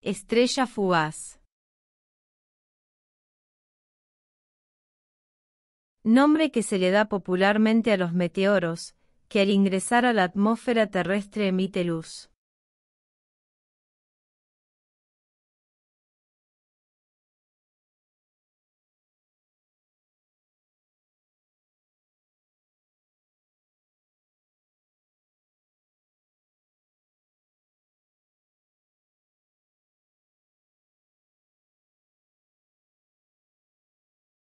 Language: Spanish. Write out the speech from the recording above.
Estrella fugaz. Nombre que se le da popularmente a los meteoros, que al ingresar a la atmósfera terrestre emite luz.